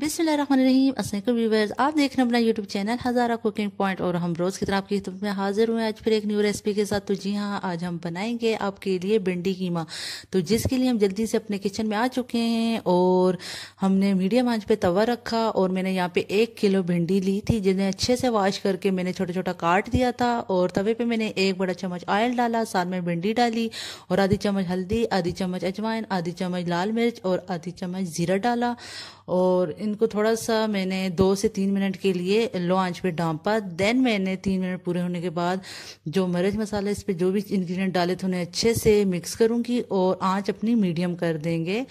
बिस्मिल्लाम Aslam viewers आप देख रहे हैं अपना YouTube channel Hazara cooking point और हम रोज़ की तरह आपकी खिदमत में हाजिर हुए आज फिर एक न्यू रेसिपी के साथ तो जी हाँ आज हम बनाएंगे आपके लिए भिंडी कीमा तो जिसके लिए हम जल्दी से अपने किचन में आ चुके हैं और हमने मीडियम आंच पे तवा रखा और मैंने यहाँ पे एक किलो भिंडी ली थी जिन्हें अच्छे से वॉश करके मैंने छोटा छोटा काट दिया था और तवे पर मैंने एक बड़ा चम्मच ऑयल डाला साथ में भिंडी डाली और आधी चम्मच हल्दी आधी चम्मच अजवाइन आधी चम्मच लाल मिर्च और आधी चम्मच जीरा डाला और इनको थोड़ा सा मैंने दो से तीन मिनट के लिए लो आंच पे डांपा देन मैंने तीन मिनट पूरे होने के बाद जो मरच मसाला इस पर जो भी इंग्रेडिएंट डाले थे उन्हें अच्छे से मिक्स करूँगी और आँच अपनी मीडियम कर देंगे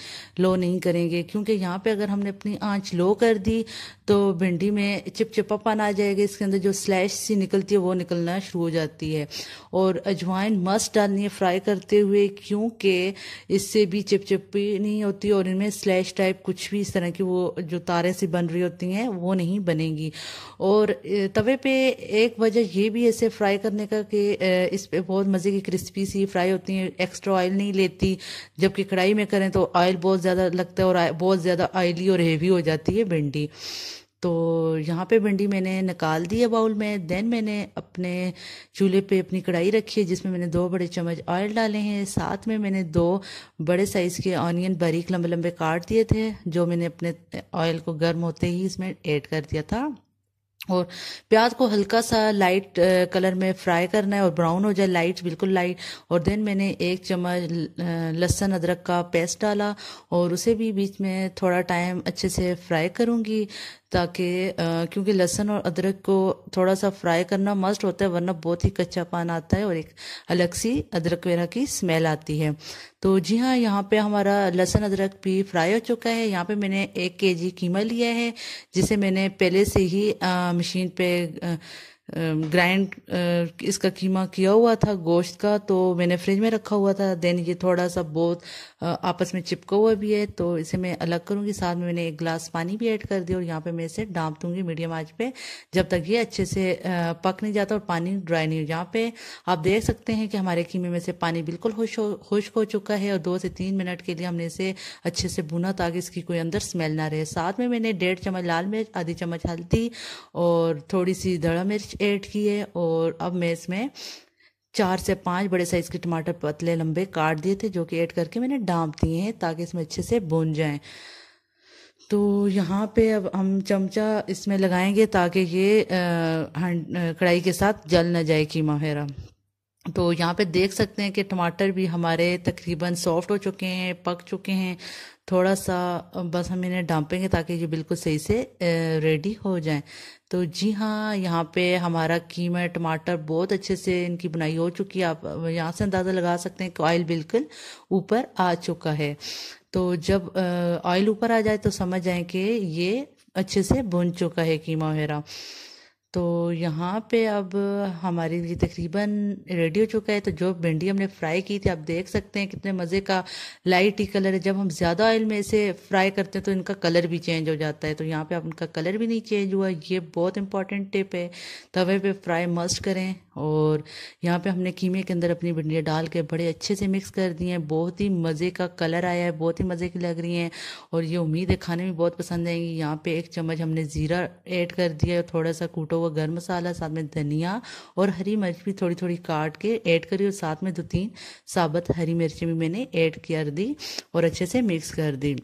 लो नहीं करेंगे क्योंकि यहाँ पर अगर हमने अपनी आँच लो कर दी तो भिंडी में चिपचिपापन आ जाएगा इसके अंदर जो स्लैश सी निकलती है वो निकलना शुरू हो जाती है और अजवाइन मस्त डालनी है फ्राई करते हुए क्योंकि इससे भी चिपचिपी नहीं होती और इनमें स्लैश टाइप कुछ भी इस तरह की वो जो तारे सी बन रही होती हैं वो नहीं बनेंगी और तवे पे एक वजह ये भी है इसे फ्राई करने का कि इस पे बहुत मज़े की क्रिस्पी सी फ्राई होती हैं एक्स्ट्रा ऑयल नहीं लेती जबकि कढ़ाई में करें तो ऑयल बहुत ज़्यादा लगता है और बहुत ज़्यादा ऑयली और हेवी हो जाती है भिंडी तो यहाँ पे भिंडी मैंने निकाल दी है बाउल में देन मैंने अपने चूल्हे पे अपनी कढ़ाई रखी है जिसमें मैंने दो बड़े चम्मच ऑयल डाले हैं साथ में मैंने दो बड़े साइज़ के ऑनियन बारीक लंबे लंबे काट दिए थे जो मैंने अपने ऑयल को गर्म होते ही इसमें ऐड कर दिया था और प्याज को हल्का सा लाइट कलर में फ्राई करना है और ब्राउन हो जाए लाइट बिल्कुल लाइट और देन मैंने एक चम्मच लहसन अदरक का पेस्ट डाला और उसे भी बीच में थोड़ा टाइम अच्छे से फ्राई करूँगी ताकि क्योंकि लहसुन और अदरक को थोड़ा सा फ्राई करना मस्ट होता है वरना बहुत ही कच्चा पान आता है और एक अलग सी अदरक वगैरह की स्मेल आती है तो जी हाँ यहाँ पे हमारा लहसुन अदरक भी फ्राई हो चुका है यहाँ पे मैंने एक केजी कीमा लिया है जिसे मैंने पहले से ही आ, मशीन पे ग्राइंड इसका कीमा किया हुआ था गोश्त का तो मैंने फ्रिज में रखा हुआ था देन ये थोड़ा सा बहुत आपस में चिपका हुआ भी है तो इसे मैं अलग करूँगी साथ में मैंने एक गिलास पानी भी ऐड कर दिया और यहाँ पे मैं इसे डांप दूँगी मीडियम आँच पे जब तक ये अच्छे से पक नहीं जाता और पानी ड्राई नहीं हो यहाँ पे आप देख सकते हैं कि हमारे कीमे में से पानी बिल्कुल खुश्क हो चुका है और दो से तीन मिनट के लिए हमने इसे अच्छे से भुना ताकि इसकी कोई अंदर स्मेल ना रहे साथ में मैंने डेढ़ चम्मच लाल मिर्च आधी चम्मच हल्दी और थोड़ी सी धड़ा मिर्च ऐड किए और अब मैं इसमें चार से पांच बड़े साइज़ के टमाटर पतले लंबे काट दिए थे जो कि ऐड करके मैंने डांप दिए हैं ताकि इसमें अच्छे से भुन जाएं तो यहाँ पे अब हम चमचा इसमें लगाएंगे ताकि ये कढ़ाई के साथ जल ना जाए कीमा फेरा तो यहाँ पे देख सकते हैं कि टमाटर भी हमारे तकरीबन सॉफ्ट हो चुके हैं पक चुके हैं थोड़ा सा बस हम इन्हें डांपेंगे ताकि ये बिल्कुल सही से रेडी हो जाएं तो जी हाँ यहाँ पे हमारा कीमा टमाटर बहुत अच्छे से इनकी बुनाई हो चुकी है आप यहाँ से अंदाज़ा लगा सकते हैं कि ऑयल बिल्कुल ऊपर आ चुका है तो जब ऑयल ऊपर आ जाए तो समझ जाए कि ये अच्छे से भुन चुका है कीमा वगैरह तो यहाँ पे अब हमारी ये तकरीबन रेडी हो चुका है तो जो भिंडी हमने फ्राई की थी आप देख सकते हैं कितने मज़े का लाइट ही कलर है जब हम ज़्यादा ऑयल में इसे फ्राई करते हैं तो इनका कलर भी चेंज हो जाता है तो यहाँ पे आप उनका कलर भी नहीं चेंज हुआ ये बहुत इंपॉर्टेंट टिप है तवे पे फ्राई मस्ट करें और यहाँ पे हमने कीमे के अंदर अपनी भिंडियाँ डाल के बड़े अच्छे से मिक्स कर दिए हैं बहुत ही मज़े का कलर आया है बहुत ही मज़े की लग रही हैं और ये उम्मीद है खाने में बहुत पसंद आएंगी यहाँ पे एक चम्मच हमने ज़ीरा ऐड कर दिया और थोड़ा सा कूटा हुआ गर्म मसाला साथ में धनिया और हरी मिर्च भी थोड़ी थोड़ी काट के ऐड करी और साथ में दो तीन साबत हरी मिर्च भी मैंने ऐड कर दी और अच्छे से मिक्स कर दी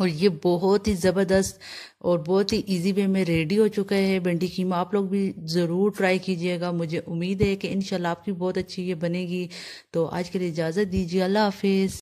और ये बहुत ही ज़बरदस्त और बहुत ही इजी वे में रेडी हो चुका है भिंडी कीमा आप लोग भी ज़रूर ट्राई कीजिएगा मुझे उम्मीद है कि इन आपकी बहुत अच्छी ये बनेगी तो आज के लिए इजाज़त दीजिए अल्लाह हाफिज़